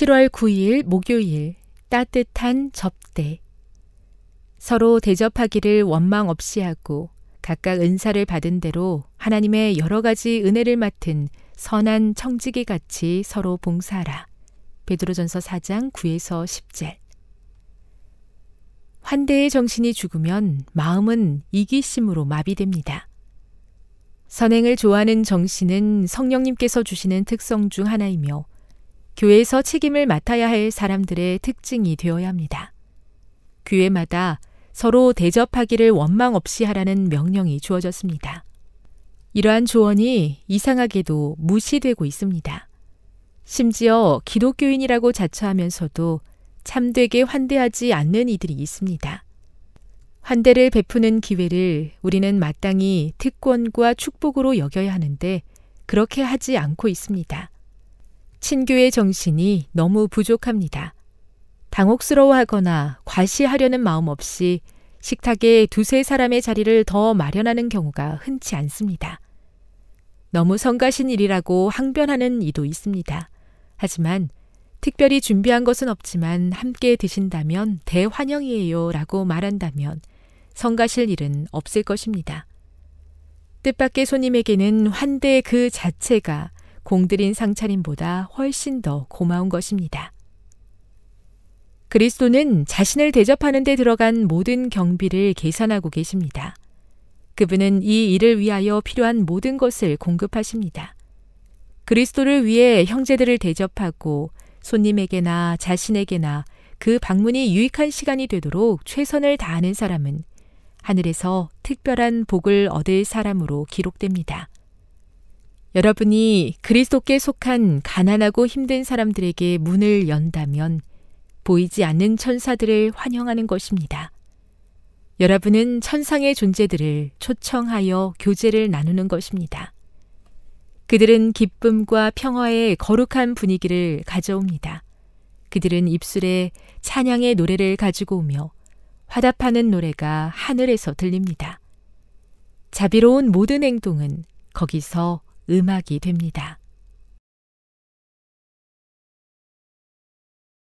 7월 9일 목요일 따뜻한 접대. 서로 대접하기를 원망 없이 하고 각각 은사를 받은 대로 하나님의 여러 가지 은혜를 맡은 선한 청지기 같이 서로 봉사하라. 베드로전서 4장 9에서 10절. 환대의 정신이 죽으면 마음은 이기심으로 마비됩니다. 선행을 좋아하는 정신은 성령님께서 주시는 특성 중 하나이며 교회에서 책임을 맡아야 할 사람들의 특징이 되어야 합니다. 교회마다 서로 대접하기를 원망 없이 하라는 명령이 주어졌습니다. 이러한 조언이 이상하게도 무시되고 있습니다. 심지어 기독교인이라고 자처하면서도 참되게 환대하지 않는 이들이 있습니다. 환대를 베푸는 기회를 우리는 마땅히 특권과 축복으로 여겨야 하는데 그렇게 하지 않고 있습니다. 친교의 정신이 너무 부족합니다. 당혹스러워하거나 과시하려는 마음 없이 식탁에 두세 사람의 자리를 더 마련하는 경우가 흔치 않습니다. 너무 성가신 일이라고 항변하는 이도 있습니다. 하지만 특별히 준비한 것은 없지만 함께 드신다면 대환영이에요 라고 말한다면 성가실 일은 없을 것입니다. 뜻밖의 손님에게는 환대 그 자체가 공들인 상차림보다 훨씬 더 고마운 것입니다. 그리스도는 자신을 대접하는 데 들어간 모든 경비를 계산하고 계십니다. 그분은 이 일을 위하여 필요한 모든 것을 공급하십니다. 그리스도를 위해 형제들을 대접하고 손님에게나 자신에게나 그 방문이 유익한 시간이 되도록 최선을 다하는 사람은 하늘에서 특별한 복을 얻을 사람으로 기록됩니다. 여러분이 그리스도께 속한 가난하고 힘든 사람들에게 문을 연다면 보이지 않는 천사들을 환영하는 것입니다. 여러분은 천상의 존재들을 초청하여 교제를 나누는 것입니다. 그들은 기쁨과 평화의 거룩한 분위기를 가져옵니다. 그들은 입술에 찬양의 노래를 가지고 오며 화답하는 노래가 하늘에서 들립니다. 자비로운 모든 행동은 거기서 음악이 됩니다.